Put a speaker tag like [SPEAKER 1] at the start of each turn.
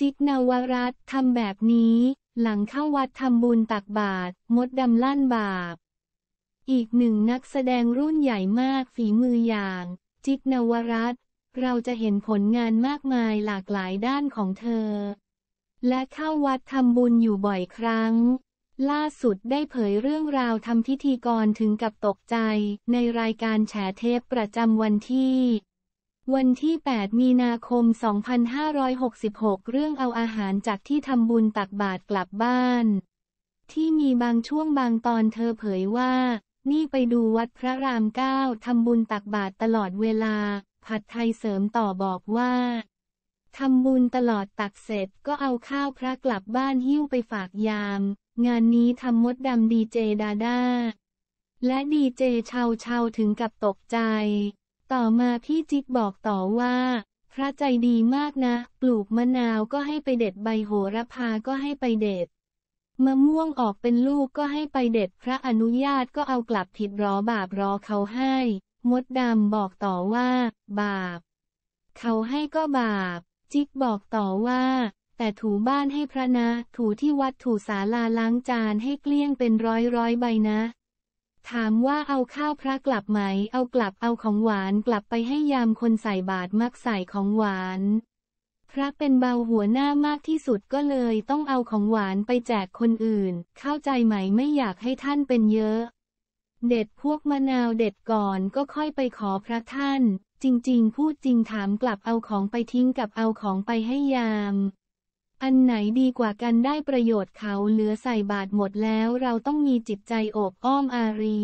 [SPEAKER 1] จิกนวรัตทำแบบนี้ หลังเข้าวัดทำบุญตักบาตรมดดำลั่นบาปอีกหนึ่งนักแสดงรุ่นใหญ่มากฝีมืออย่าง จิกนวรัตเราจะเห็นผลงานมากมายหลากหลายด้านของเธอ และเข้าวัดทำบุญอยู่บ่อยครั้ง ล่าสุดได้เผยเรื่องราวทำพิธีกรถึงกับตกใจ ในรายการแฉเทปประจำวันที่วันที่ 8 มีนาคม 2566 เรื่องเอาอาหารจากที่ทำบุญตักบาตรกลับบ้าน ที่มีบางช่วงบางตอนเธอเผยว่า นี่ไปดูวัดพระรามเก้าทำบุญตักบาตรตลอดเวลา ผัดไทยเสริมต่อบอกว่าทำบุญตลอดตักเสร็จก็เอาข้าวพระกลับบ้านหิ้วไปฝากยาม งานนี้ทำมดดำดีเจดาดาและดีเจชาวชาวถึงกับตกใจต่อมาพี่จิ๊กบอกต่อว่าพระใจดีมากนะ ปลูกมะนาวก็ให้ไปเด็ดใบโหระพาก็ให้ไปเด็ด มะม่วงออกเป็นลูกก็ให้ไปเด็ดพระอนุญาตก็เอากลับผิดรอบาปรอเขาให้ มดดำบอกต่อว่า บาปเขาให้ก็บาป จิ๊กบอกต่อว่า แต่ถูบ้านให้พระนะ ถูที่วัดถูศาลาล้างจานให้เกลี้ยงเป็นร้อยร้อยใบนะถามว่าเอาข้าวพระกลับไหม เอากลับเอาของหวานกลับไปให้ยามคนใส่บาตรมักใส่ของหวาน พระเป็นเบาหัวหน้ามากที่สุดก็เลยต้องเอาของหวานไปแจกคนอื่น เข้าใจไหมไม่อยากให้ท่านเป็นเยอะ เด็ดพวกมะนาวเด็ดก่อนก็ค่อยไปขอพระท่าน จริง ๆ พูดจริงถามกลับเอาของไปทิ้งกับเอาของไปให้ยามอันไหนดีกว่ากันได้ประโยชน์เขาเหลือใส่บาทหมดแล้วเราต้องมีจิตใจโอบอ้อมอารี